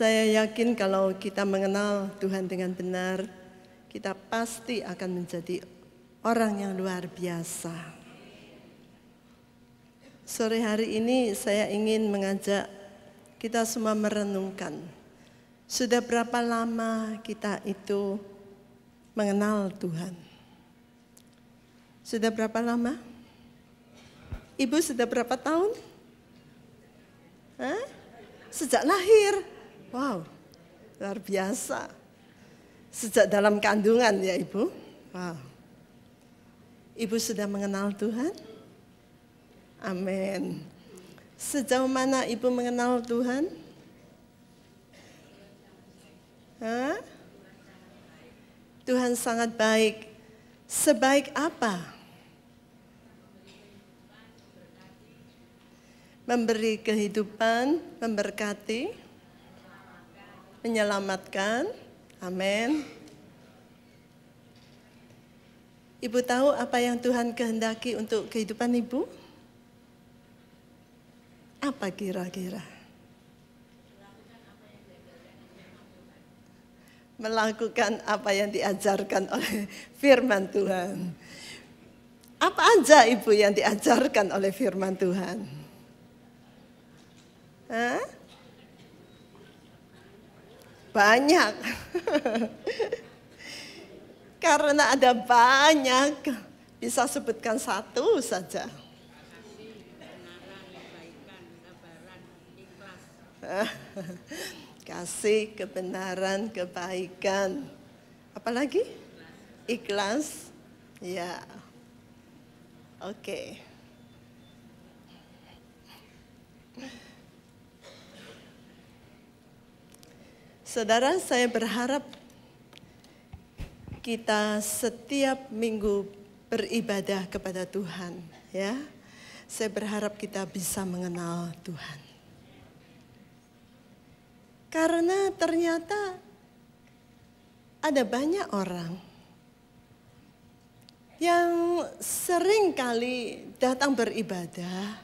Saya yakin kalau kita mengenal Tuhan dengan benar, kita pasti akan menjadi orang yang luar biasa. Sore hari ini saya ingin mengajak kita semua merenungkan. Sudah berapa lama kita itu mengenal Tuhan? Sudah berapa lama? Ibu sudah berapa tahun? Hah? Sejak lahir. Wow, luar biasa. Sejak dalam kandungan ya Ibu. Wow. Ibu sudah mengenal Tuhan? Amin. Sejauh mana Ibu mengenal Tuhan? Hah? Tuhan sangat baik. Sebaik apa? Memberi kehidupan, memberkati, menyelamatkan. Amin. Ibu tahu apa yang Tuhan kehendaki untuk kehidupan ibu? Apa kira-kira? Melakukan apa yang diajarkan oleh firman Tuhan. Apa aja Ibu yang diajarkan oleh firman Tuhan? Hah? Banyak. Karena ada banyak, bisa sebutkan satu saja. kasih, kebenaran, kebaikan. Apalagi? Ikhlas. Ya. Oke. Saudara, saya berharap kita setiap minggu beribadah kepada Tuhan, ya. Saya berharap kita bisa mengenal Tuhan. Karena ternyata ada banyak orang yang sering kali datang beribadah,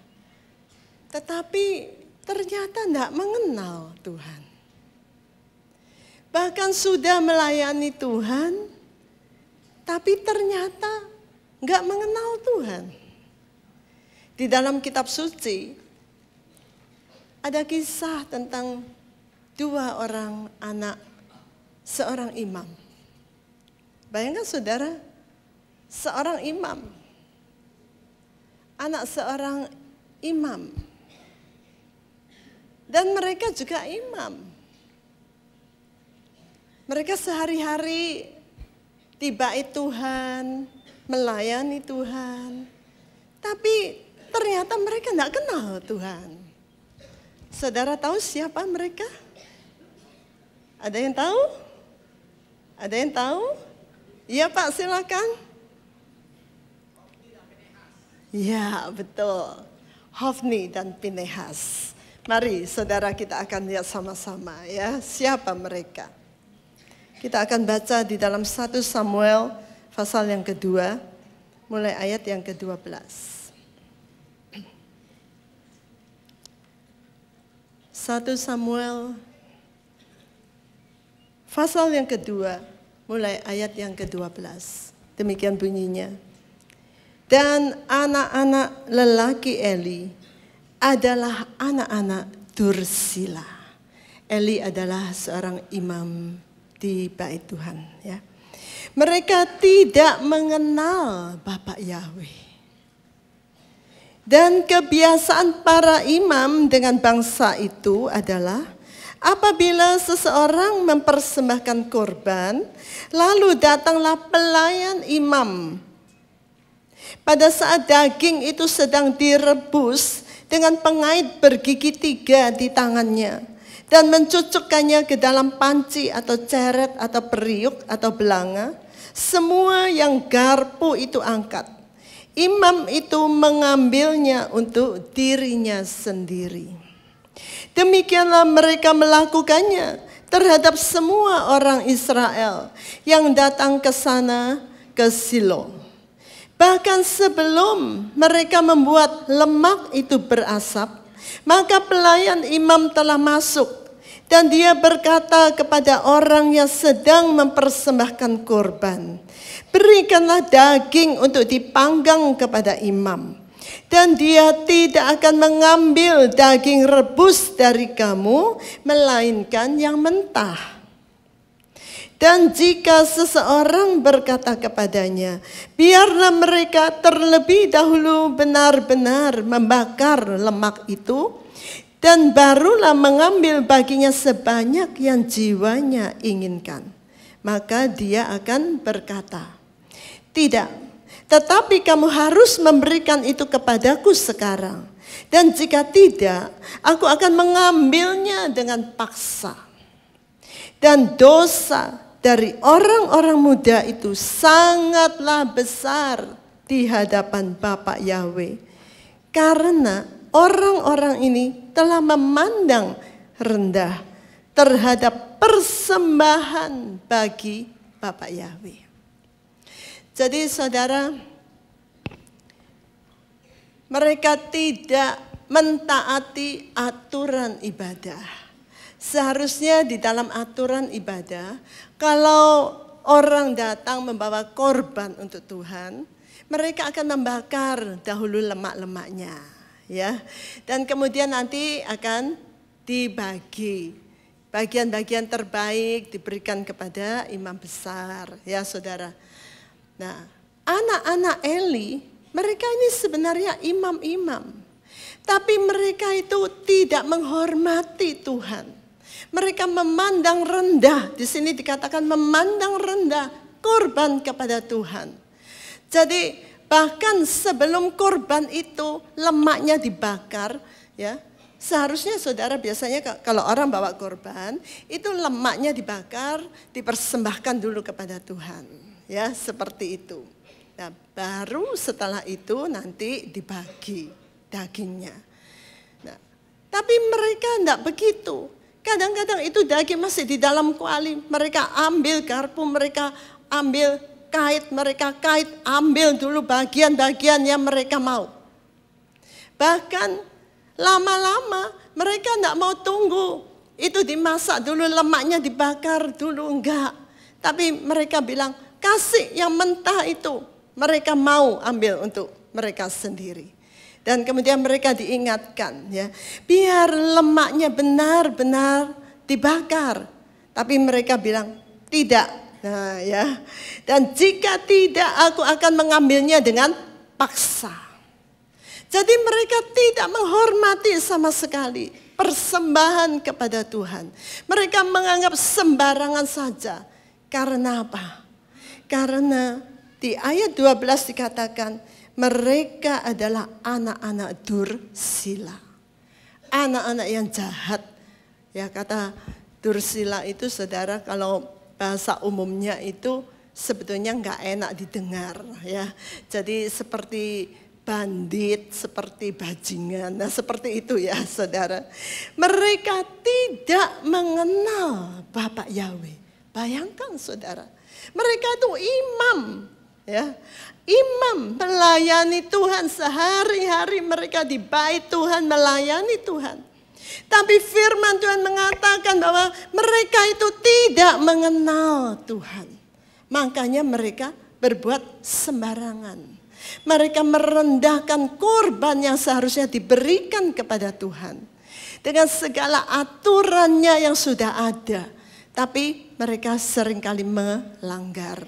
tetapi ternyata tidak mengenal Tuhan. Bahkan sudah melayani Tuhan, tapi ternyata nggak mengenal Tuhan. Di dalam kitab suci ada kisah tentang dua orang anak seorang imam. Bayangkan saudara, seorang imam. Anak seorang imam. Dan mereka juga imam. Mereka sehari-hari tibai Tuhan, melayani Tuhan. Tapi ternyata mereka tidak kenal Tuhan. Saudara tahu siapa mereka? Mereka ada yang tahu? Ada yang tahu? Iya Pak, silakan. Ya, betul. Hofni dan Pinehas. Mari saudara kita akan lihat sama-sama ya, siapa mereka. Kita akan baca di dalam 1 Samuel pasal yang kedua, mulai ayat yang ke-12. satu Samuel Pasal yang kedua, mulai ayat yang ke-12. Demikian bunyinya. Dan anak-anak lelaki Eli adalah anak-anak Dursila. Eli adalah seorang imam di bait Tuhan. Ya. Mereka tidak mengenal Bapak Yahweh. Dan kebiasaan para imam dengan bangsa itu adalah Apabila seseorang mempersembahkan korban, lalu datanglah pelayan imam. Pada saat daging itu sedang direbus dengan pengait bergigi tiga di tangannya dan mencucukkannya ke dalam panci atau ceret atau periuk atau belanga, semua yang garpu itu angkat. Imam itu mengambilnya untuk dirinya sendiri. Demikianlah mereka melakukannya terhadap semua orang Israel yang datang ke sana ke Silo. Bahkan sebelum mereka membuat lemak itu berasap, maka pelayan imam telah masuk dan dia berkata kepada orang yang sedang mempersembahkan korban, "Berikanlah daging untuk dipanggang kepada imam." dan dia tidak akan mengambil daging rebus dari kamu, melainkan yang mentah. Dan jika seseorang berkata kepadanya, biarlah mereka terlebih dahulu benar-benar membakar lemak itu, dan barulah mengambil baginya sebanyak yang jiwanya inginkan. Maka dia akan berkata, tidak, tetapi kamu harus memberikan itu kepadaku sekarang. Dan jika tidak, aku akan mengambilnya dengan paksa. Dan dosa dari orang-orang muda itu sangatlah besar di hadapan Bapak Yahweh. Karena orang-orang ini telah memandang rendah terhadap persembahan bagi Bapak Yahweh. Jadi saudara, mereka tidak mentaati aturan ibadah. Seharusnya di dalam aturan ibadah, kalau orang datang membawa korban untuk Tuhan, mereka akan membakar dahulu lemak-lemaknya, ya. Dan kemudian nanti akan dibagi bagian-bagian terbaik diberikan kepada imam besar, ya saudara. Nah, anak-anak Eli, mereka ini sebenarnya imam-imam. Tapi mereka itu tidak menghormati Tuhan. Mereka memandang rendah, di sini dikatakan memandang rendah korban kepada Tuhan. Jadi bahkan sebelum korban itu lemaknya dibakar, ya Seharusnya saudara biasanya kalau orang bawa korban, itu lemaknya dibakar, dipersembahkan dulu kepada Tuhan ya seperti itu. Nah, baru setelah itu nanti dibagi dagingnya. Nah, tapi mereka tidak begitu. Kadang-kadang itu daging masih di dalam kuali. Mereka ambil garpu, mereka ambil kait, mereka kait, ambil dulu bagian-bagian yang mereka mau. Bahkan lama-lama mereka tidak mau tunggu. Itu dimasak dulu, lemaknya dibakar dulu, enggak. Tapi mereka bilang, kasih yang mentah itu mereka mau ambil untuk mereka sendiri. Dan kemudian mereka diingatkan ya, biar lemaknya benar-benar dibakar. Tapi mereka bilang tidak. Nah, ya. Dan jika tidak aku akan mengambilnya dengan paksa. Jadi mereka tidak menghormati sama sekali persembahan kepada Tuhan. Mereka menganggap sembarangan saja. Karena apa? Karena di ayat 12 dikatakan mereka adalah anak-anak dursila. Anak-anak yang jahat. Ya kata dursila itu saudara kalau bahasa umumnya itu sebetulnya nggak enak didengar ya. Jadi seperti bandit, seperti bajingan. Nah, seperti itu ya, Saudara. Mereka tidak mengenal Bapak Yahweh. Bayangkan, Saudara. Mereka itu imam, ya. Imam melayani Tuhan sehari-hari mereka di bait Tuhan melayani Tuhan. Tapi firman Tuhan mengatakan bahwa mereka itu tidak mengenal Tuhan. Makanya mereka berbuat sembarangan. Mereka merendahkan korban yang seharusnya diberikan kepada Tuhan. Dengan segala aturannya yang sudah ada tapi mereka seringkali melanggar.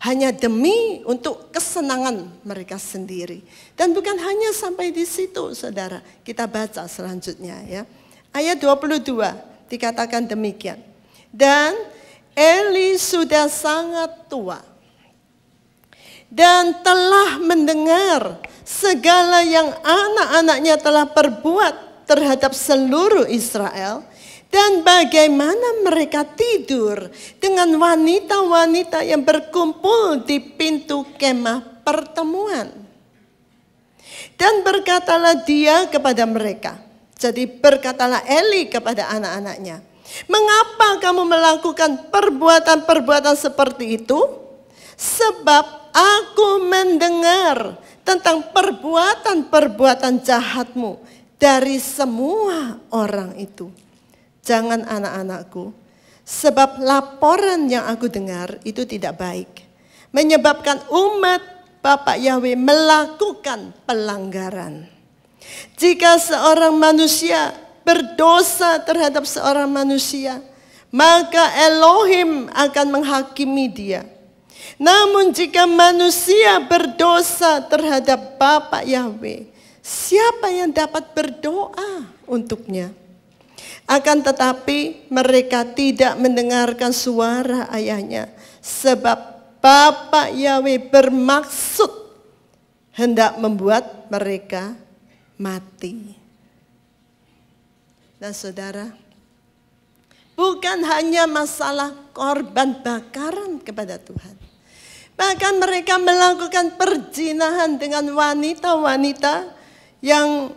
Hanya demi untuk kesenangan mereka sendiri. Dan bukan hanya sampai di situ saudara. Kita baca selanjutnya ya. Ayat 22 dikatakan demikian. Dan Eli sudah sangat tua. Dan telah mendengar segala yang anak-anaknya telah perbuat terhadap seluruh Israel dan bagaimana mereka tidur dengan wanita-wanita yang berkumpul di pintu kemah pertemuan. Dan berkatalah dia kepada mereka. Jadi berkatalah Eli kepada anak-anaknya. Mengapa kamu melakukan perbuatan-perbuatan seperti itu? Sebab aku mendengar tentang perbuatan-perbuatan jahatmu dari semua orang itu jangan anak-anakku. Sebab laporan yang aku dengar itu tidak baik. Menyebabkan umat Bapak Yahweh melakukan pelanggaran. Jika seorang manusia berdosa terhadap seorang manusia, maka Elohim akan menghakimi dia. Namun jika manusia berdosa terhadap Bapak Yahweh, siapa yang dapat berdoa untuknya? Akan tetapi mereka tidak mendengarkan suara ayahnya. Sebab Bapak Yahweh bermaksud hendak membuat mereka mati. Dan saudara, bukan hanya masalah korban bakaran kepada Tuhan. Bahkan mereka melakukan perjinahan dengan wanita-wanita yang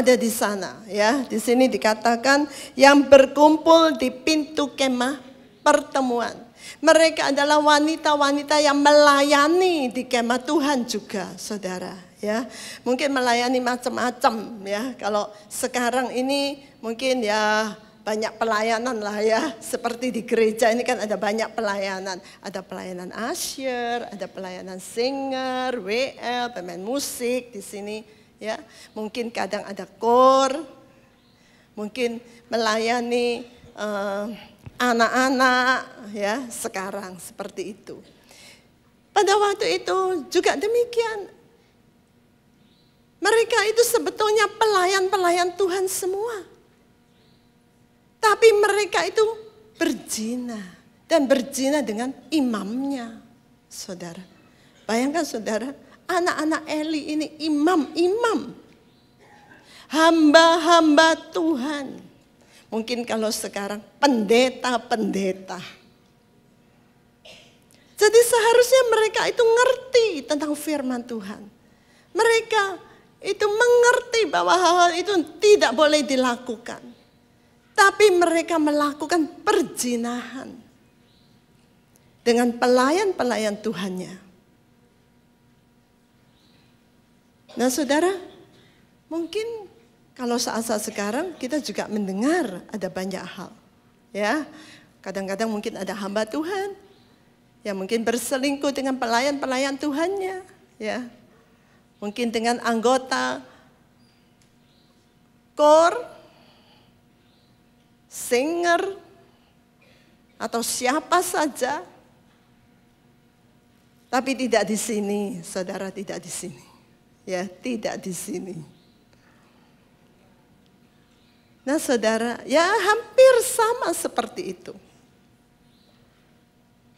ada di sana ya. Di sini dikatakan yang berkumpul di pintu kemah pertemuan. Mereka adalah wanita-wanita yang melayani di kemah Tuhan juga, Saudara, ya. Mungkin melayani macam-macam ya. Kalau sekarang ini mungkin ya banyak pelayanan lah ya. Seperti di gereja ini kan ada banyak pelayanan. Ada pelayanan asyir, ada pelayanan singer, WL, pemain musik di sini ya. Mungkin kadang ada kor, mungkin melayani eh, anak-anak uh, ya sekarang seperti itu. Pada waktu itu juga demikian. Mereka itu sebetulnya pelayan-pelayan Tuhan semua. Tapi mereka itu berzina dan berzina dengan imamnya, saudara. Bayangkan saudara, anak-anak Eli ini imam-imam. Hamba-hamba Tuhan. Mungkin kalau sekarang pendeta-pendeta. Jadi seharusnya mereka itu ngerti tentang firman Tuhan. Mereka itu mengerti bahwa hal-hal itu tidak boleh dilakukan. Tapi mereka melakukan perjinahan dengan pelayan-pelayan Tuhannya. Nah saudara, mungkin kalau saat-saat sekarang kita juga mendengar ada banyak hal. Ya, kadang-kadang mungkin ada hamba Tuhan yang mungkin berselingkuh dengan pelayan-pelayan Tuhannya, ya. Mungkin dengan anggota kor, singer, atau siapa saja. Tapi tidak di sini, saudara tidak di sini. Ya, tidak di sini. Nah, saudara, ya hampir sama seperti itu.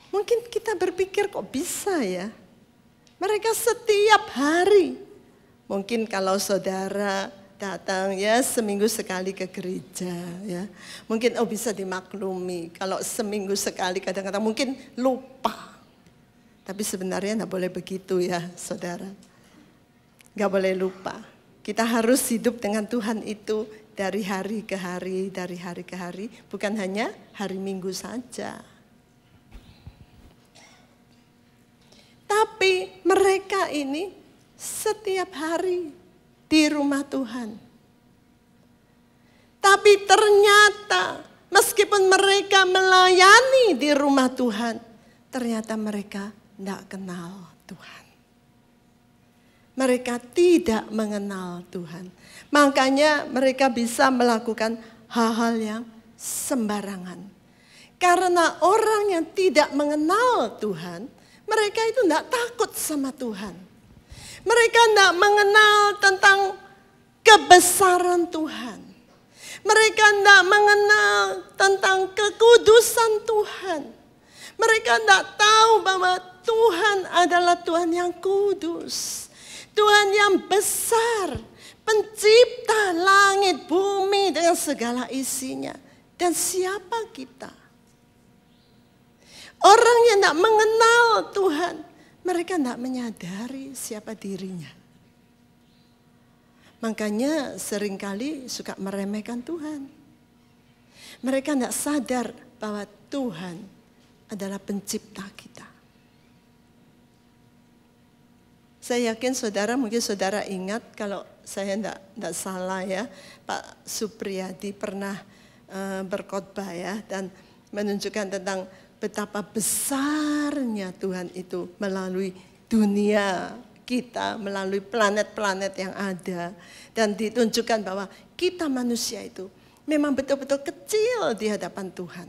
Mungkin kita berpikir kok bisa ya? Mereka setiap hari. Mungkin kalau saudara datang ya seminggu sekali ke gereja ya. Mungkin oh bisa dimaklumi kalau seminggu sekali kadang-kadang mungkin lupa. Tapi sebenarnya tidak boleh begitu ya saudara nggak boleh lupa. Kita harus hidup dengan Tuhan itu dari hari ke hari, dari hari ke hari, bukan hanya hari Minggu saja. Tapi mereka ini setiap hari di rumah Tuhan. Tapi ternyata meskipun mereka melayani di rumah Tuhan, ternyata mereka tidak kenal Tuhan mereka tidak mengenal Tuhan. Makanya mereka bisa melakukan hal-hal yang sembarangan. Karena orang yang tidak mengenal Tuhan, mereka itu tidak takut sama Tuhan. Mereka tidak mengenal tentang kebesaran Tuhan. Mereka tidak mengenal tentang kekudusan Tuhan. Mereka tidak tahu bahwa Tuhan adalah Tuhan yang kudus. Tuhan yang besar, pencipta langit, bumi dengan segala isinya. Dan siapa kita? Orang yang tidak mengenal Tuhan, mereka tidak menyadari siapa dirinya. Makanya seringkali suka meremehkan Tuhan. Mereka tidak sadar bahwa Tuhan adalah pencipta kita. Saya yakin saudara, mungkin saudara ingat kalau saya tidak enggak salah ya, Pak Supriyadi pernah uh, berkhotbah ya, dan menunjukkan tentang betapa besarnya Tuhan itu melalui dunia kita, melalui planet-planet yang ada. Dan ditunjukkan bahwa kita manusia itu memang betul-betul kecil di hadapan Tuhan.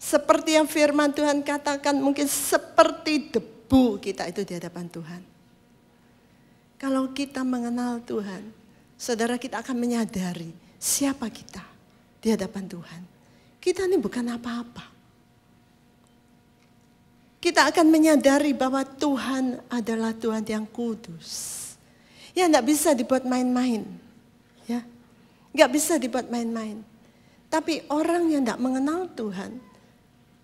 Seperti yang firman Tuhan katakan mungkin seperti debu debu kita itu di hadapan Tuhan. Kalau kita mengenal Tuhan, saudara kita akan menyadari siapa kita di hadapan Tuhan. Kita ini bukan apa-apa. Kita akan menyadari bahwa Tuhan adalah Tuhan yang kudus. Ya tidak bisa dibuat main-main. Ya, nggak bisa dibuat main-main. Tapi orang yang tidak mengenal Tuhan,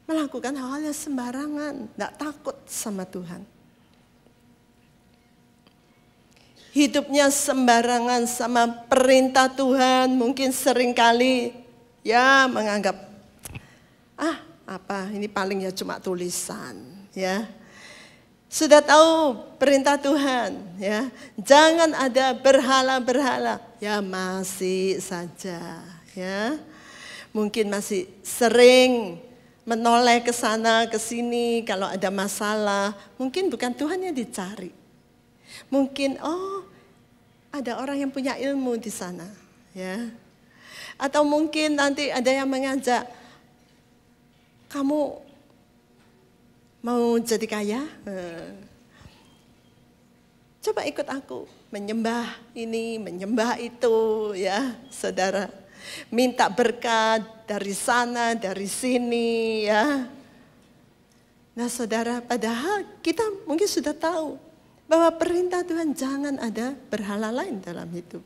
melakukan hal-hal yang sembarangan, tidak takut sama Tuhan. Hidupnya sembarangan sama perintah Tuhan, mungkin seringkali ya menganggap, ah apa ini paling ya cuma tulisan ya. Sudah tahu perintah Tuhan ya, jangan ada berhala-berhala ya masih saja ya. Mungkin masih sering menoleh ke sana, ke sini, kalau ada masalah. Mungkin bukan Tuhan yang dicari. Mungkin, oh ada orang yang punya ilmu di sana. ya. Atau mungkin nanti ada yang mengajak, kamu mau jadi kaya? Coba ikut aku menyembah ini, menyembah itu ya saudara minta berkat dari sana, dari sini ya. Nah saudara, padahal kita mungkin sudah tahu bahwa perintah Tuhan jangan ada berhala lain dalam hidup.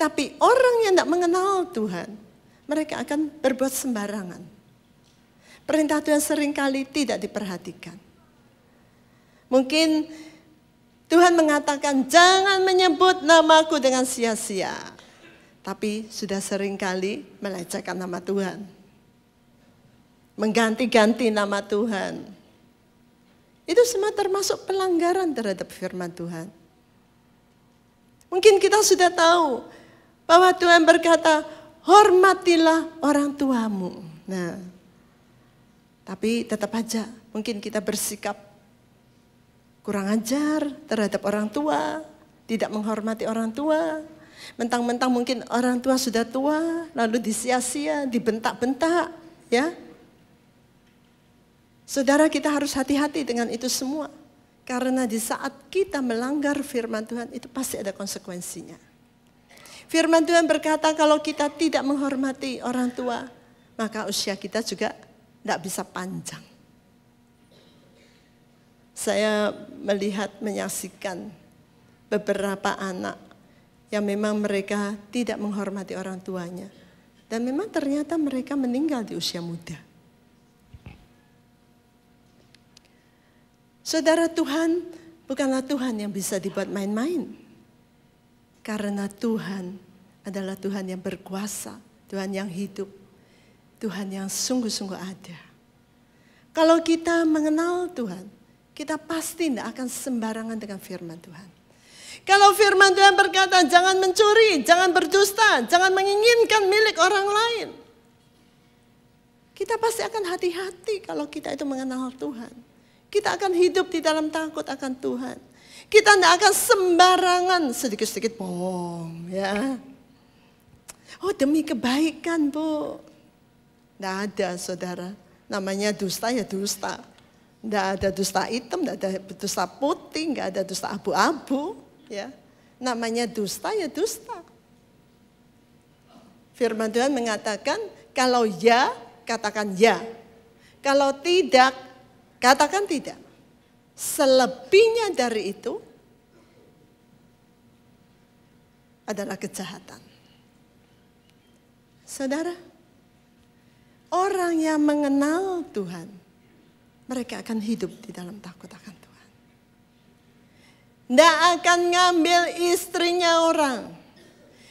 Tapi orang yang tidak mengenal Tuhan, mereka akan berbuat sembarangan. Perintah Tuhan seringkali tidak diperhatikan. Mungkin Tuhan mengatakan, "Jangan menyebut namaku dengan sia-sia." tapi sudah sering kali melecehkan nama Tuhan. Mengganti-ganti nama Tuhan. Itu semua termasuk pelanggaran terhadap firman Tuhan. Mungkin kita sudah tahu bahwa Tuhan berkata, hormatilah orang tuamu. Nah, tapi tetap aja mungkin kita bersikap kurang ajar terhadap orang tua, tidak menghormati orang tua, Mentang-mentang mungkin orang tua sudah tua, lalu disia-sia, dibentak-bentak, ya. Saudara kita harus hati-hati dengan itu semua. Karena di saat kita melanggar firman Tuhan itu pasti ada konsekuensinya. Firman Tuhan berkata kalau kita tidak menghormati orang tua, maka usia kita juga tidak bisa panjang. Saya melihat, menyaksikan beberapa anak yang memang mereka tidak menghormati orang tuanya. Dan memang ternyata mereka meninggal di usia muda. Saudara Tuhan bukanlah Tuhan yang bisa dibuat main-main. Karena Tuhan adalah Tuhan yang berkuasa, Tuhan yang hidup, Tuhan yang sungguh-sungguh ada. Kalau kita mengenal Tuhan, kita pasti tidak akan sembarangan dengan firman Tuhan. Kalau firman Tuhan berkata jangan mencuri, jangan berdusta, jangan menginginkan milik orang lain. Kita pasti akan hati-hati kalau kita itu mengenal Tuhan. Kita akan hidup di dalam takut akan Tuhan. Kita tidak akan sembarangan sedikit-sedikit bohong. ya. Oh demi kebaikan bu. Tidak ada saudara. Namanya dusta ya dusta. Tidak ada dusta hitam, tidak ada dusta putih, tidak ada dusta abu-abu ya namanya dusta ya dusta. Firman Tuhan mengatakan kalau ya katakan ya. Kalau tidak katakan tidak. Selebihnya dari itu adalah kejahatan. Saudara, orang yang mengenal Tuhan, mereka akan hidup di dalam takut akan tidak akan ngambil istrinya orang.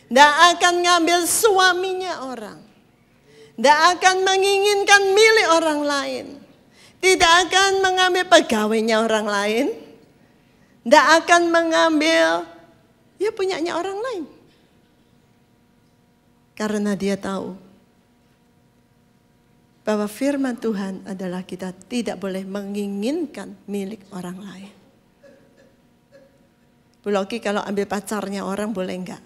Tidak akan ngambil suaminya orang. Tidak akan menginginkan milik orang lain. Tidak akan mengambil pegawainya orang lain. Tidak akan mengambil ya punyanya orang lain. Karena dia tahu bahwa firman Tuhan adalah kita tidak boleh menginginkan milik orang lain. Bu Loki kalau ambil pacarnya orang boleh enggak?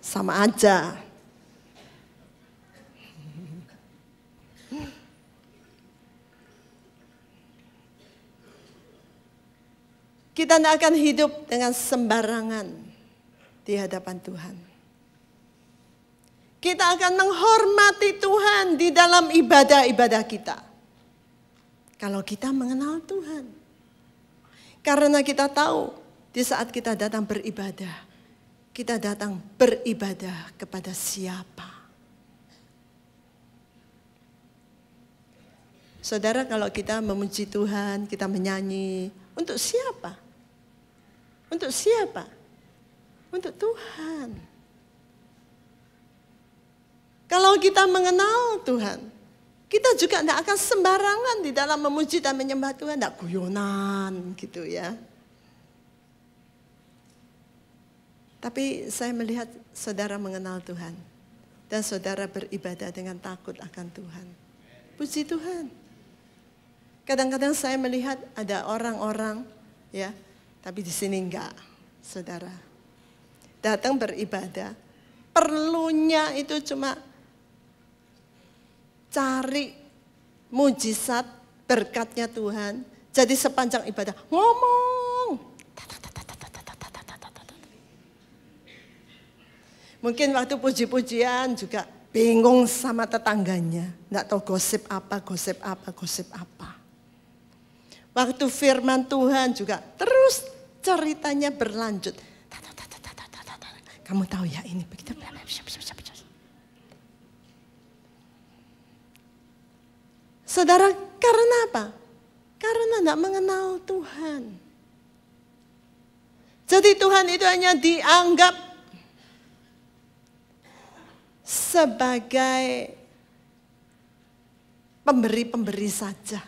Sama aja. Kita tidak akan hidup dengan sembarangan di hadapan Tuhan. Kita akan menghormati Tuhan di dalam ibadah-ibadah kita. Kalau kita mengenal Tuhan. Karena kita tahu di saat kita datang beribadah, kita datang beribadah kepada siapa? Saudara, kalau kita memuji Tuhan, kita menyanyi untuk siapa? Untuk siapa? Untuk Tuhan. Kalau kita mengenal Tuhan, kita juga tidak akan sembarangan di dalam memuji dan menyembah Tuhan, tidak guyonan gitu ya. Tapi saya melihat saudara mengenal Tuhan. Dan saudara beribadah dengan takut akan Tuhan. Puji Tuhan. Kadang-kadang saya melihat ada orang-orang ya, tapi di sini enggak, saudara. Datang beribadah, perlunya itu cuma cari mujizat berkatnya Tuhan. Jadi sepanjang ibadah ngomong Mungkin waktu puji-pujian juga bingung sama tetangganya. Nggak tahu gosip apa, gosip apa, gosip apa. Waktu firman Tuhan juga terus ceritanya berlanjut. Kamu tahu ya ini begitu. Saudara, karena apa? Karena tidak mengenal Tuhan. Jadi Tuhan itu hanya dianggap sebagai pemberi-pemberi saja.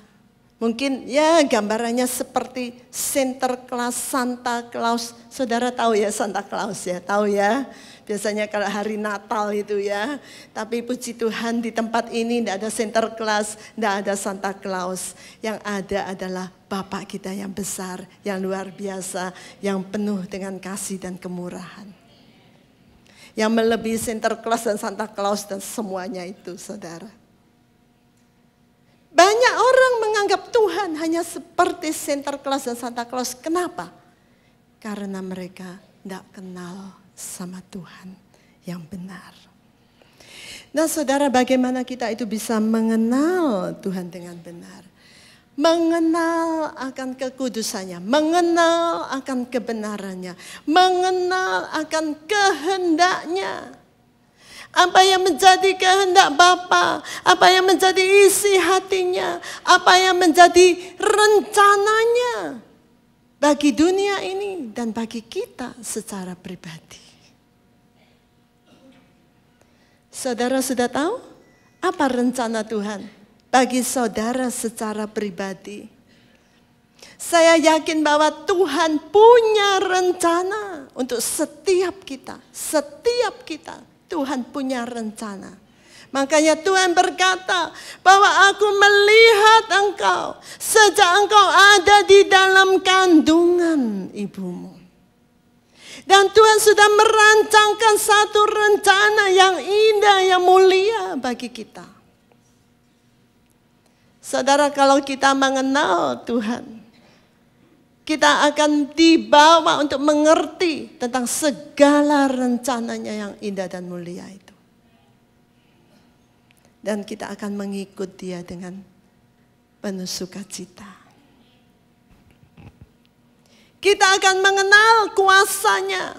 Mungkin ya gambarannya seperti center class Santa Claus. Saudara tahu ya Santa Claus ya, tahu ya. Biasanya kalau hari Natal itu ya. Tapi puji Tuhan di tempat ini tidak ada center class tidak ada Santa Claus. Yang ada adalah Bapak kita yang besar, yang luar biasa, yang penuh dengan kasih dan kemurahan. Yang melebihi Sinterklas dan Santa Claus dan semuanya itu saudara. Banyak orang menganggap Tuhan hanya seperti Sinterklas dan Santa Claus. Kenapa? Karena mereka tidak kenal sama Tuhan yang benar. Nah saudara bagaimana kita itu bisa mengenal Tuhan dengan benar? mengenal akan kekudusannya, mengenal akan kebenarannya, mengenal akan kehendaknya. Apa yang menjadi kehendak Bapa, apa yang menjadi isi hatinya, apa yang menjadi rencananya bagi dunia ini dan bagi kita secara pribadi. Saudara sudah tahu apa rencana Tuhan? bagi saudara secara pribadi. Saya yakin bahwa Tuhan punya rencana untuk setiap kita, setiap kita. Tuhan punya rencana. Makanya Tuhan berkata bahwa aku melihat engkau sejak engkau ada di dalam kandungan ibumu. Dan Tuhan sudah merancangkan satu rencana yang indah, yang mulia bagi kita. Saudara kalau kita mengenal Tuhan, kita akan dibawa untuk mengerti tentang segala rencananya yang indah dan mulia itu. Dan kita akan mengikuti dia dengan penuh sukacita. Kita akan mengenal kuasanya.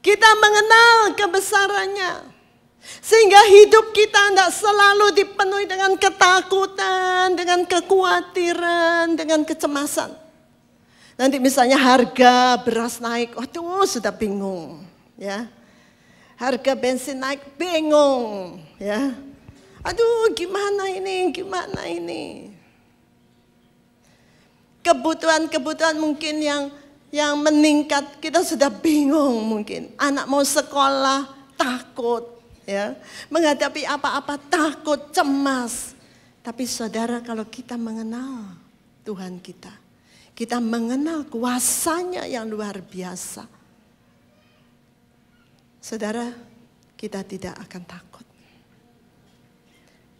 Kita mengenal kebesarannya sehingga hidup kita tidak selalu dipenuhi dengan ketakutan, dengan kekhawatiran, dengan kecemasan. Nanti misalnya harga beras naik, waduh sudah bingung. ya. Harga bensin naik, bingung. ya. Aduh gimana ini, gimana ini. Kebutuhan-kebutuhan mungkin yang yang meningkat, kita sudah bingung mungkin. Anak mau sekolah, takut ya. Menghadapi apa-apa takut, cemas. Tapi saudara kalau kita mengenal Tuhan kita, kita mengenal kuasanya yang luar biasa. Saudara, kita tidak akan takut.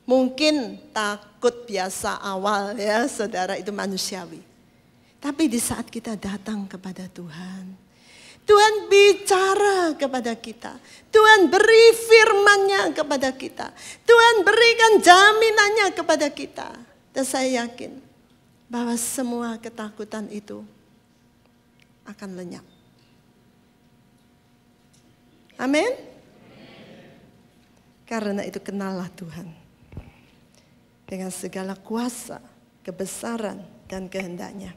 Mungkin takut biasa awal ya, saudara itu manusiawi. Tapi di saat kita datang kepada Tuhan, Tuhan bicara kepada kita. Tuhan beri firmannya kepada kita. Tuhan berikan jaminannya kepada kita. Dan saya yakin bahwa semua ketakutan itu akan lenyap. Amin. Karena itu kenallah Tuhan. Dengan segala kuasa, kebesaran, dan kehendaknya.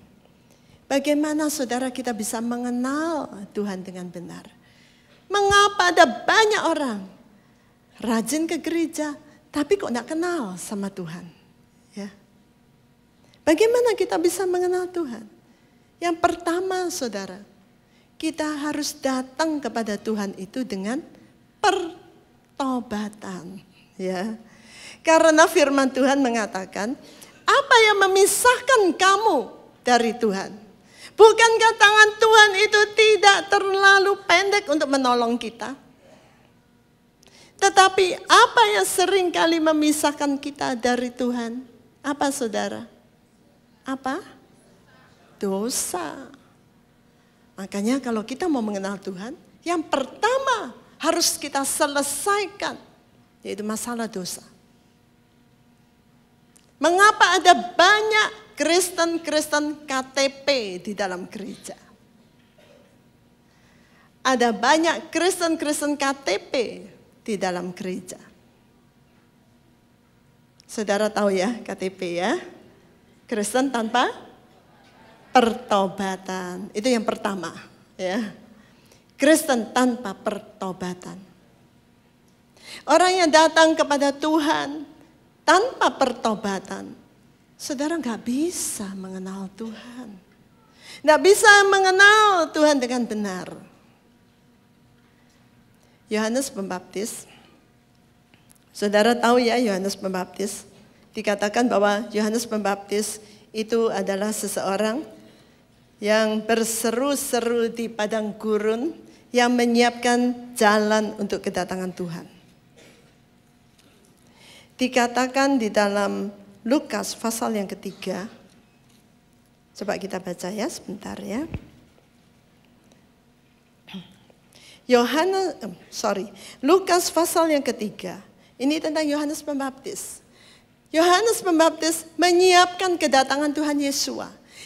Bagaimana saudara kita bisa mengenal Tuhan dengan benar? Mengapa ada banyak orang rajin ke gereja tapi kok tidak kenal sama Tuhan? Ya. Bagaimana kita bisa mengenal Tuhan? Yang pertama saudara, kita harus datang kepada Tuhan itu dengan pertobatan. Ya. Karena firman Tuhan mengatakan, apa yang memisahkan kamu dari Tuhan? Bukankah tangan Tuhan itu tidak terlalu pendek untuk menolong kita? Tetapi apa yang sering kali memisahkan kita dari Tuhan? Apa saudara? Apa? Dosa. Makanya kalau kita mau mengenal Tuhan, yang pertama harus kita selesaikan, yaitu masalah dosa. Mengapa ada banyak Kristen-Kristen KTP di dalam gereja. Ada banyak Kristen-Kristen KTP di dalam gereja. Saudara tahu ya KTP ya? Kristen tanpa pertobatan. Itu yang pertama ya. Kristen tanpa pertobatan. Orang yang datang kepada Tuhan tanpa pertobatan Saudara nggak bisa mengenal Tuhan. Nggak bisa mengenal Tuhan dengan benar. Yohanes Pembaptis. Saudara tahu ya Yohanes Pembaptis. Dikatakan bahwa Yohanes Pembaptis itu adalah seseorang yang berseru-seru di padang gurun yang menyiapkan jalan untuk kedatangan Tuhan. Dikatakan di dalam Lukas pasal yang ketiga. Coba kita baca ya sebentar ya. Yohanes, eh, sorry, Lukas pasal yang ketiga. Ini tentang Yohanes Pembaptis. Yohanes Pembaptis menyiapkan kedatangan Tuhan Yesus,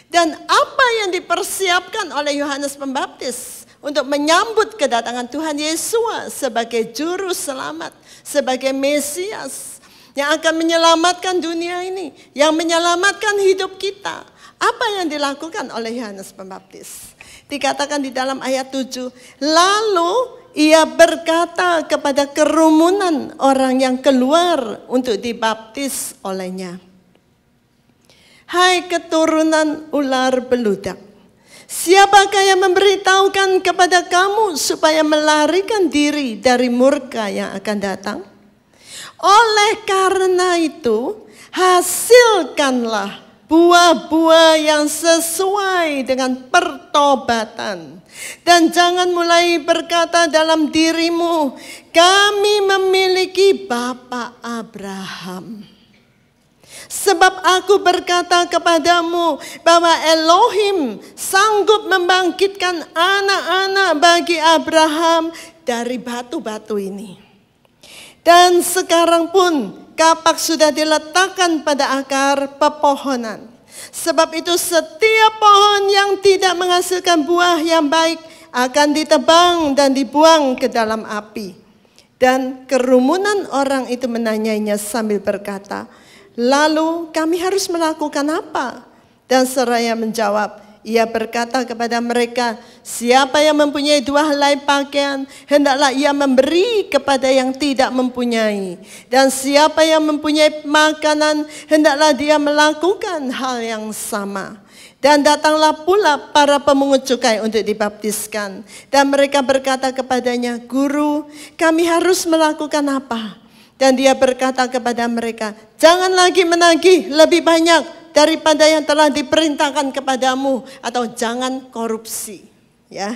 Dan apa yang dipersiapkan oleh Yohanes Pembaptis untuk menyambut kedatangan Tuhan Yesus sebagai juru selamat, sebagai Mesias, yang akan menyelamatkan dunia ini, yang menyelamatkan hidup kita. Apa yang dilakukan oleh Yohanes Pembaptis? Dikatakan di dalam ayat 7, lalu ia berkata kepada kerumunan orang yang keluar untuk dibaptis olehnya. Hai keturunan ular beludak, siapakah yang memberitahukan kepada kamu supaya melarikan diri dari murka yang akan datang? Oleh karena itu, hasilkanlah buah-buah yang sesuai dengan pertobatan. Dan jangan mulai berkata dalam dirimu, kami memiliki Bapak Abraham. Sebab aku berkata kepadamu bahwa Elohim sanggup membangkitkan anak-anak bagi Abraham dari batu-batu ini. Dan sekarang pun kapak sudah diletakkan pada akar pepohonan. Sebab itu setiap pohon yang tidak menghasilkan buah yang baik akan ditebang dan dibuang ke dalam api. Dan kerumunan orang itu menanyainya sambil berkata, Lalu kami harus melakukan apa? Dan seraya menjawab, ia berkata kepada mereka, siapa yang mempunyai dua helai pakaian, hendaklah ia memberi kepada yang tidak mempunyai. Dan siapa yang mempunyai makanan, hendaklah dia melakukan hal yang sama. Dan datanglah pula para pemungut cukai untuk dibaptiskan. Dan mereka berkata kepadanya, Guru, kami harus melakukan apa? Dan dia berkata kepada mereka, jangan lagi menagih lebih banyak daripada yang telah diperintahkan kepadamu atau jangan korupsi ya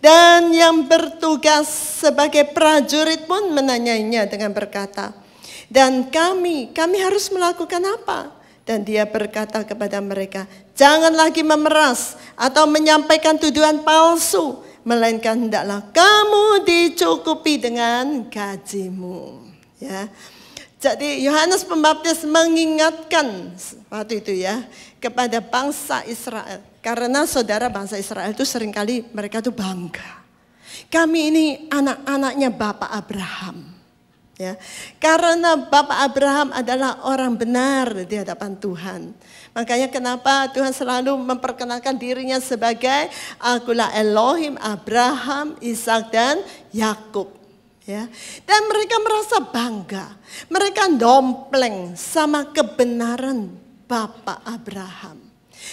dan yang bertugas sebagai prajurit pun menanyainya dengan berkata dan kami kami harus melakukan apa dan dia berkata kepada mereka jangan lagi memeras atau menyampaikan tuduhan palsu melainkan hendaklah kamu dicukupi dengan gajimu ya jadi Yohanes Pembaptis mengingatkan waktu itu ya kepada bangsa Israel. Karena saudara bangsa Israel itu seringkali mereka tuh bangga. Kami ini anak-anaknya Bapak Abraham. Ya, karena Bapak Abraham adalah orang benar di hadapan Tuhan. Makanya kenapa Tuhan selalu memperkenalkan dirinya sebagai Akulah Elohim, Abraham, Ishak dan Yakub ya. Dan mereka merasa bangga. Mereka dompleng sama kebenaran Bapak Abraham.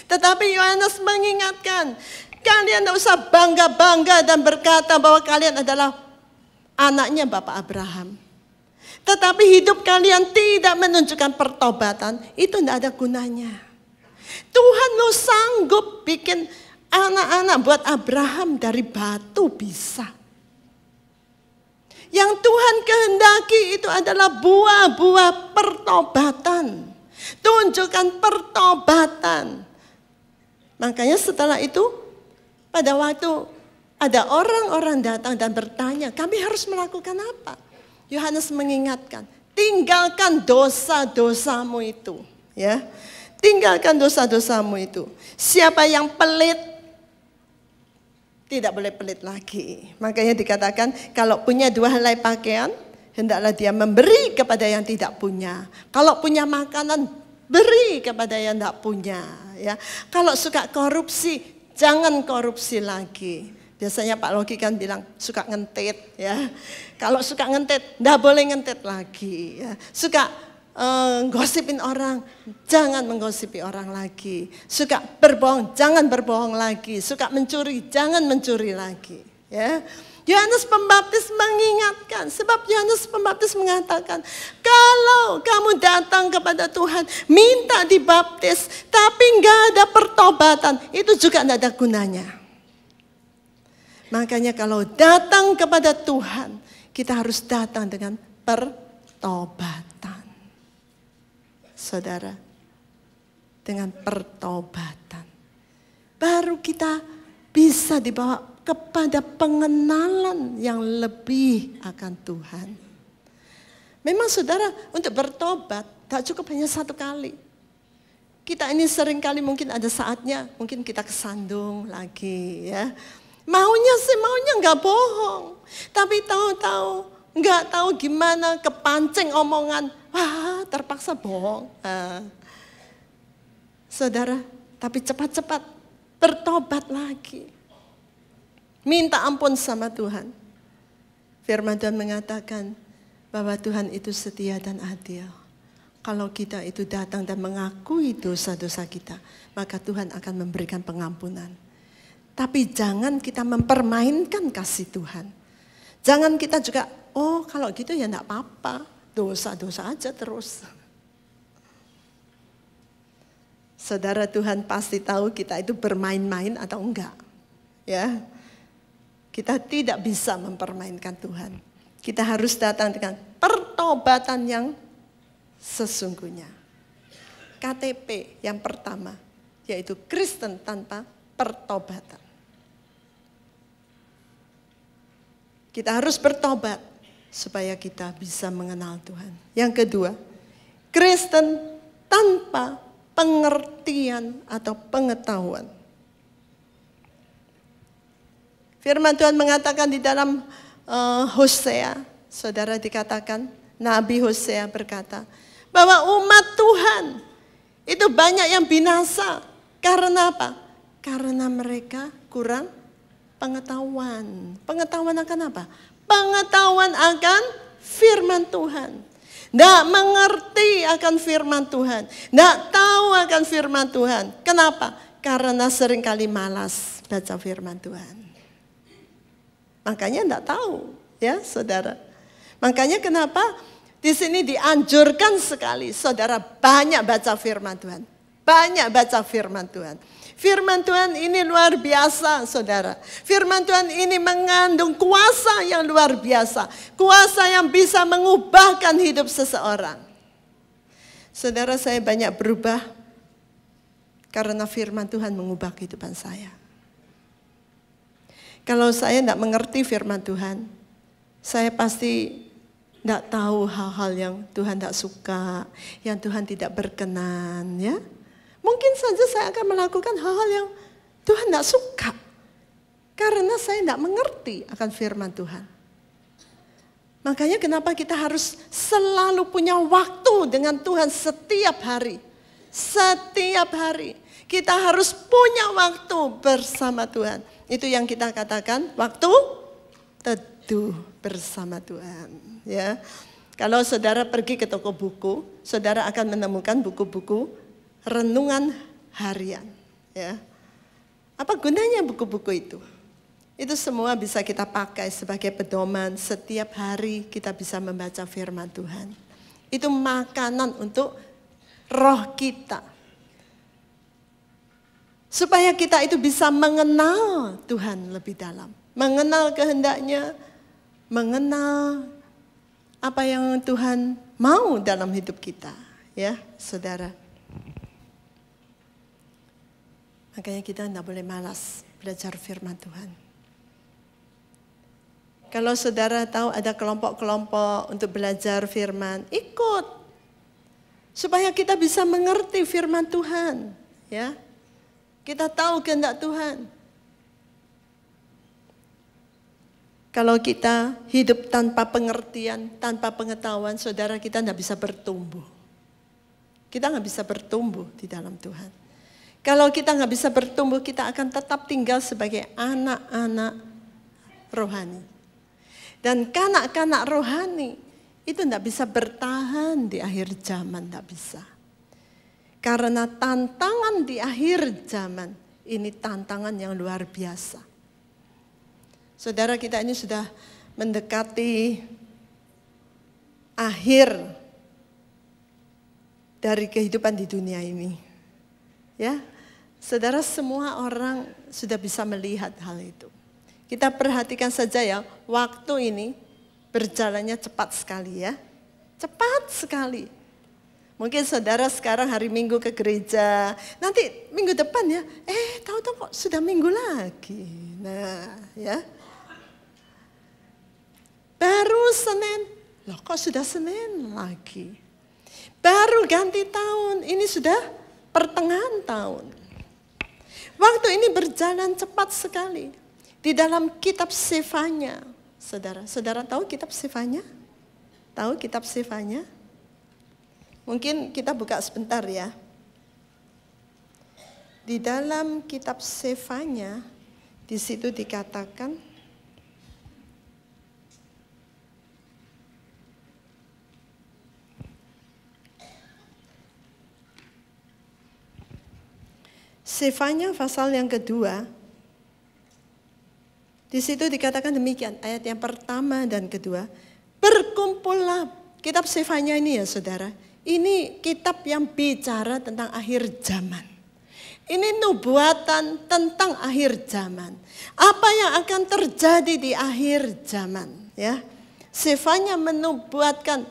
Tetapi Yohanes mengingatkan, kalian tidak usah bangga-bangga dan berkata bahwa kalian adalah anaknya Bapak Abraham. Tetapi hidup kalian tidak menunjukkan pertobatan, itu tidak ada gunanya. Tuhan lo sanggup bikin anak-anak buat Abraham dari batu bisa. Yang Tuhan kehendaki itu adalah buah-buah pertobatan. Tunjukkan pertobatan. Makanya setelah itu pada waktu ada orang-orang datang dan bertanya, kami harus melakukan apa? Yohanes mengingatkan, tinggalkan dosa-dosamu itu, ya. Tinggalkan dosa-dosamu itu. Siapa yang pelit, tidak boleh pelit lagi. Makanya dikatakan kalau punya dua helai pakaian, hendaklah dia memberi kepada yang tidak punya. Kalau punya makanan, beri kepada yang tidak punya. Ya, kalau suka korupsi, jangan korupsi lagi. Biasanya Pak logi kan bilang suka ngentit ya. Kalau suka ngentit, ndak boleh ngentit lagi. Ya. Suka uh, eh, gosipin orang, jangan menggosipi orang lagi. Suka berbohong, jangan berbohong lagi. Suka mencuri, jangan mencuri lagi. Ya. Yohanes Pembaptis mengingatkan, sebab Yohanes Pembaptis mengatakan, kalau kamu datang kepada Tuhan, minta dibaptis, tapi nggak ada pertobatan, itu juga nggak ada gunanya. Makanya kalau datang kepada Tuhan, kita harus datang dengan pertobatan saudara. Dengan pertobatan. Baru kita bisa dibawa kepada pengenalan yang lebih akan Tuhan. Memang saudara untuk bertobat tak cukup hanya satu kali. Kita ini seringkali mungkin ada saatnya, mungkin kita kesandung lagi ya. Maunya sih maunya nggak bohong. Tapi tahu-tahu nggak tahu gimana kepancing omongan wah terpaksa bohong. Nah, saudara, tapi cepat-cepat bertobat lagi. Minta ampun sama Tuhan. Firman Tuhan mengatakan bahwa Tuhan itu setia dan adil. Kalau kita itu datang dan mengakui dosa-dosa kita, maka Tuhan akan memberikan pengampunan. Tapi jangan kita mempermainkan kasih Tuhan. Jangan kita juga, oh kalau gitu ya enggak apa-apa dosa-dosa aja terus. Saudara Tuhan pasti tahu kita itu bermain-main atau enggak. Ya. Kita tidak bisa mempermainkan Tuhan. Kita harus datang dengan pertobatan yang sesungguhnya. KTP yang pertama yaitu Kristen tanpa pertobatan. Kita harus bertobat supaya kita bisa mengenal Tuhan. Yang kedua, Kristen tanpa pengertian atau pengetahuan. Firman Tuhan mengatakan di dalam uh, Hosea, saudara dikatakan, Nabi Hosea berkata, bahwa umat Tuhan itu banyak yang binasa. Karena apa? Karena mereka kurang pengetahuan. Pengetahuan akan apa? pengetahuan akan firman Tuhan. Tidak mengerti akan firman Tuhan. Tidak tahu akan firman Tuhan. Kenapa? Karena seringkali malas baca firman Tuhan. Makanya tidak tahu ya saudara. Makanya kenapa di sini dianjurkan sekali saudara banyak baca firman Tuhan. Banyak baca firman Tuhan. Firman Tuhan ini luar biasa, saudara. Firman Tuhan ini mengandung kuasa yang luar biasa, kuasa yang bisa mengubahkan hidup seseorang. Saudara, saya banyak berubah karena firman Tuhan mengubah kehidupan saya. Kalau saya tidak mengerti firman Tuhan, saya pasti tidak tahu hal-hal yang Tuhan tidak suka, yang Tuhan tidak berkenan, ya. Mungkin saja saya akan melakukan hal-hal yang Tuhan tidak suka. Karena saya tidak mengerti akan firman Tuhan. Makanya kenapa kita harus selalu punya waktu dengan Tuhan setiap hari. Setiap hari. Kita harus punya waktu bersama Tuhan. Itu yang kita katakan waktu teduh bersama Tuhan. Ya, Kalau saudara pergi ke toko buku, saudara akan menemukan buku-buku renungan harian. Ya. Apa gunanya buku-buku itu? Itu semua bisa kita pakai sebagai pedoman. Setiap hari kita bisa membaca firman Tuhan. Itu makanan untuk roh kita. Supaya kita itu bisa mengenal Tuhan lebih dalam. Mengenal kehendaknya, mengenal apa yang Tuhan mau dalam hidup kita. Ya, saudara. Makanya kita tidak boleh malas belajar firman Tuhan. Kalau saudara tahu ada kelompok-kelompok untuk belajar firman, ikut. Supaya kita bisa mengerti firman Tuhan. ya Kita tahu kehendak Tuhan. Kalau kita hidup tanpa pengertian, tanpa pengetahuan, saudara kita tidak bisa bertumbuh. Kita nggak bisa bertumbuh di dalam Tuhan. Kalau kita nggak bisa bertumbuh, kita akan tetap tinggal sebagai anak-anak rohani. Dan kanak-kanak rohani itu tidak bisa bertahan di akhir zaman, tidak bisa. Karena tantangan di akhir zaman ini tantangan yang luar biasa. Saudara kita ini sudah mendekati akhir dari kehidupan di dunia ini. Ya, Saudara semua orang sudah bisa melihat hal itu. Kita perhatikan saja ya, waktu ini berjalannya cepat sekali ya. Cepat sekali. Mungkin saudara sekarang hari Minggu ke gereja, nanti minggu depan ya, eh tahu-tahu kok sudah minggu lagi. Nah, ya. Baru Senin, loh kok sudah Senin lagi. Baru ganti tahun, ini sudah pertengahan tahun. Waktu ini berjalan cepat sekali. Di dalam kitab sifanya. Saudara, saudara tahu kitab sifanya? Tahu kitab sifanya? Mungkin kita buka sebentar ya. Di dalam kitab sifanya, di situ dikatakan Sefanya pasal yang kedua, di situ dikatakan demikian, ayat yang pertama dan kedua, berkumpullah. Kitab Sefanya ini ya saudara, ini kitab yang bicara tentang akhir zaman. Ini nubuatan tentang akhir zaman. Apa yang akan terjadi di akhir zaman, ya? Sefanya menubuatkan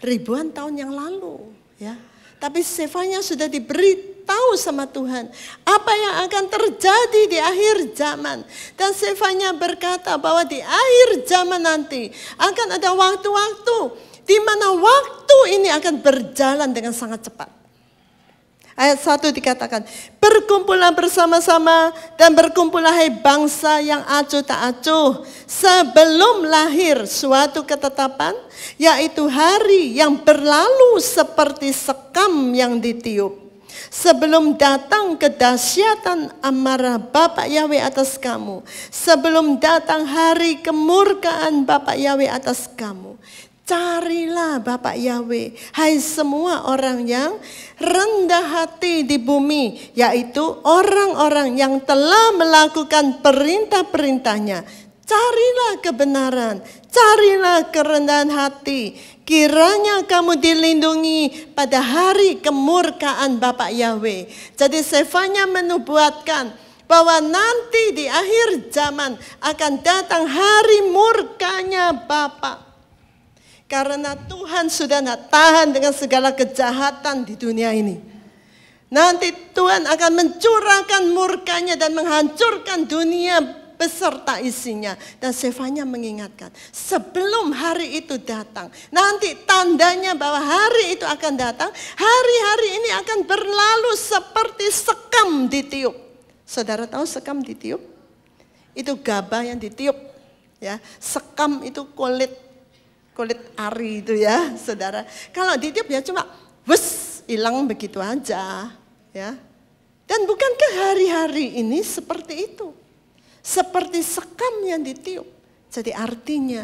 ribuan tahun yang lalu, ya. Tapi Sefanya sudah diberi tahu sama Tuhan apa yang akan terjadi di akhir zaman. Dan Sefanya berkata bahwa di akhir zaman nanti akan ada waktu-waktu di mana waktu ini akan berjalan dengan sangat cepat. Ayat 1 dikatakan, berkumpullah bersama-sama dan berkumpullah hai bangsa yang acuh tak acuh. Sebelum lahir suatu ketetapan, yaitu hari yang berlalu seperti sekam yang ditiup. Sebelum datang kedahsyatan amarah Bapak Yahweh atas kamu. Sebelum datang hari kemurkaan Bapak Yahweh atas kamu. Carilah Bapak Yahweh, hai semua orang yang rendah hati di bumi, yaitu orang-orang yang telah melakukan perintah-perintahnya Carilah kebenaran, carilah kerendahan hati. Kiranya kamu dilindungi pada hari kemurkaan Bapak Yahweh. Jadi Sefanya menubuatkan bahwa nanti di akhir zaman akan datang hari murkanya Bapak. Karena Tuhan sudah tidak tahan dengan segala kejahatan di dunia ini. Nanti Tuhan akan mencurahkan murkanya dan menghancurkan dunia beserta isinya. Dan Sefanya mengingatkan, sebelum hari itu datang, nanti tandanya bahwa hari itu akan datang, hari-hari ini akan berlalu seperti sekam ditiup. Saudara tahu sekam ditiup? Itu gabah yang ditiup. Ya, sekam itu kulit kulit ari itu ya, saudara. Kalau ditiup ya cuma wes hilang begitu aja, ya. Dan bukankah hari-hari ini seperti itu? Seperti sekam yang ditiup. Jadi artinya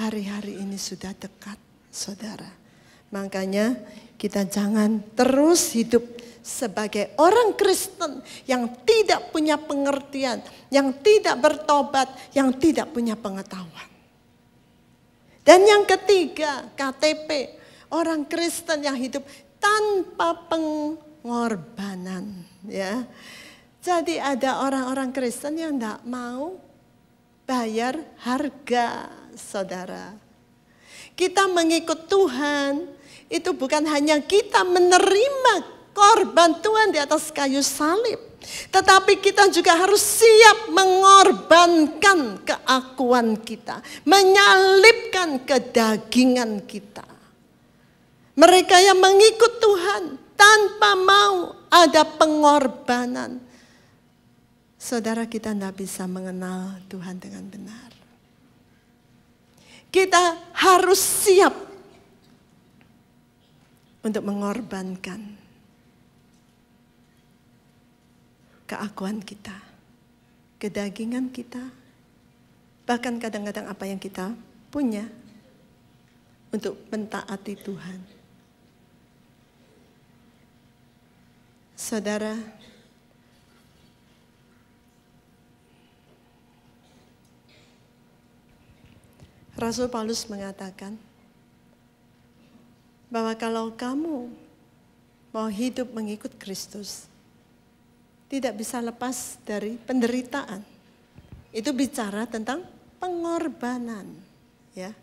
hari-hari ini sudah dekat saudara. Makanya kita jangan terus hidup sebagai orang Kristen yang tidak punya pengertian, yang tidak bertobat, yang tidak punya pengetahuan. Dan yang ketiga, KTP, orang Kristen yang hidup tanpa pengorbanan, ya. Jadi ada orang-orang Kristen yang tidak mau bayar harga saudara. Kita mengikut Tuhan itu bukan hanya kita menerima korban Tuhan di atas kayu salib. Tetapi kita juga harus siap mengorbankan keakuan kita. menyalipkan kedagingan kita. Mereka yang mengikut Tuhan tanpa mau ada pengorbanan saudara kita tidak bisa mengenal Tuhan dengan benar. Kita harus siap untuk mengorbankan keakuan kita, kedagingan kita, bahkan kadang-kadang apa yang kita punya untuk mentaati Tuhan. Saudara, Rasul Paulus mengatakan bahwa kalau kamu mau hidup mengikut Kristus, tidak bisa lepas dari penderitaan. Itu bicara tentang pengorbanan, ya.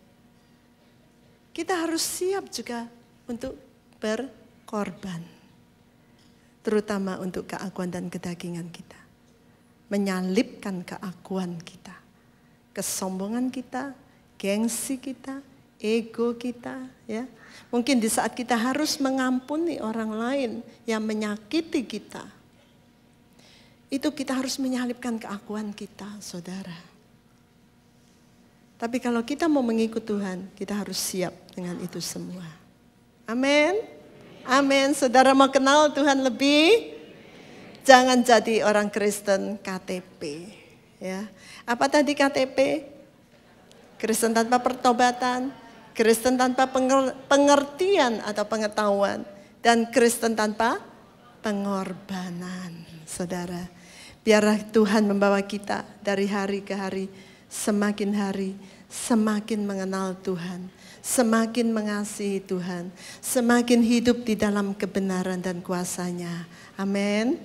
Kita harus siap juga untuk berkorban. Terutama untuk keakuan dan kedagingan kita. Menyalipkan keakuan kita, kesombongan kita, gengsi kita, ego kita, ya. Mungkin di saat kita harus mengampuni orang lain yang menyakiti kita. Itu kita harus menyalipkan keakuan kita, Saudara. Tapi kalau kita mau mengikut Tuhan, kita harus siap dengan itu semua. Amin. Amin. Saudara mau kenal Tuhan lebih? Jangan jadi orang Kristen KTP, ya. Apa tadi KTP? Kristen tanpa pertobatan, Kristen tanpa pengertian atau pengetahuan, dan Kristen tanpa pengorbanan, saudara. Biarlah Tuhan membawa kita dari hari ke hari, semakin hari, semakin mengenal Tuhan, semakin mengasihi Tuhan, semakin hidup di dalam kebenaran dan kuasanya. Amin.